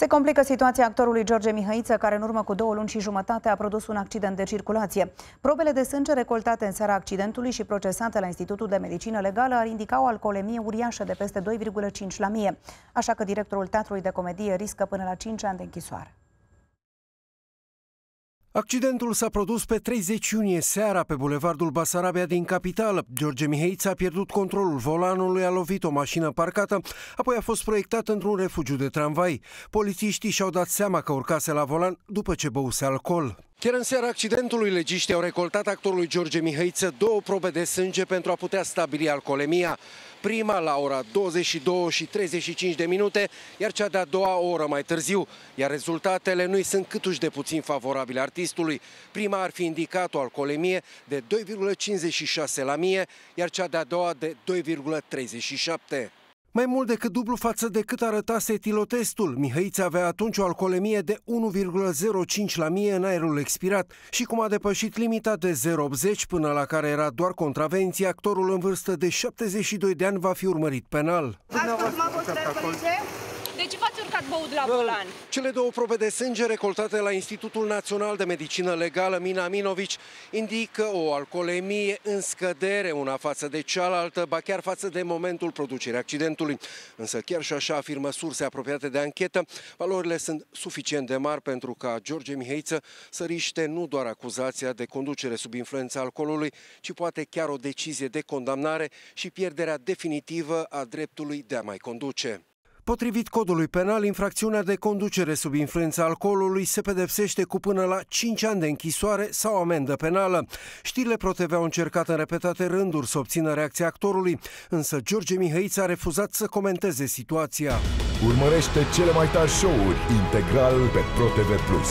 Se complică situația actorului George Mihăiță, care în urmă cu două luni și jumătate a produs un accident de circulație. Probele de sânge recoltate în seara accidentului și procesate la Institutul de Medicină Legală ar indica o alcoolemie uriașă de peste 2,5 la mie. Așa că directorul Teatrului de Comedie riscă până la 5 ani de închisoare. Accidentul s-a produs pe 30 iunie seara pe bulevardul Basarabia din capitală. George Mihaiț a pierdut controlul volanului, a lovit o mașină parcată, apoi a fost proiectat într-un refugiu de tramvai. Polițiștii și-au dat seama că urcase la volan după ce băuse alcool. Chiar în seara accidentului, legiștii au recoltat actorului George Mihăiță două probe de sânge pentru a putea stabili alcoolemia. Prima la ora 22 și 35 de minute, iar cea de-a doua o oră mai târziu. Iar rezultatele nu sunt câtuși de puțin favorabile artistului. Prima ar fi indicat o alcoolemie de 2,56 la mie, iar cea de-a doua de 2,37. Mai mult decât dublu față de cât arăta setilotestul, Mihăiță avea atunci o alcoolemie de 1,05 la mie în aerul expirat și cum a depășit limita de 0,80 până la care era doar contravenție, actorul în vârstă de 72 de ani va fi urmărit penal. Ați fost, ce v-ați urcat băut la volan. Cele două probe de sânge recoltate la Institutul Național de Medicină Legală Mina Minovici indică o alcoolemie în scădere una față de cealaltă, ba chiar față de momentul producerii accidentului. Însă chiar și așa afirmă surse apropiate de anchetă, valorile sunt suficient de mari pentru ca George Mihaiță să riște nu doar acuzația de conducere sub influența alcoolului, ci poate chiar o decizie de condamnare și pierderea definitivă a dreptului de a mai conduce. Potrivit codului penal, infracțiunea de conducere sub influența alcoolului se pedepsește cu până la 5 ani de închisoare sau amendă penală. Știrile ProTV au încercat în repetate rânduri să obțină reacția actorului, însă George Mihăiț a refuzat să comenteze situația. Urmărește cele mai tari show-uri integral pe ProTV+.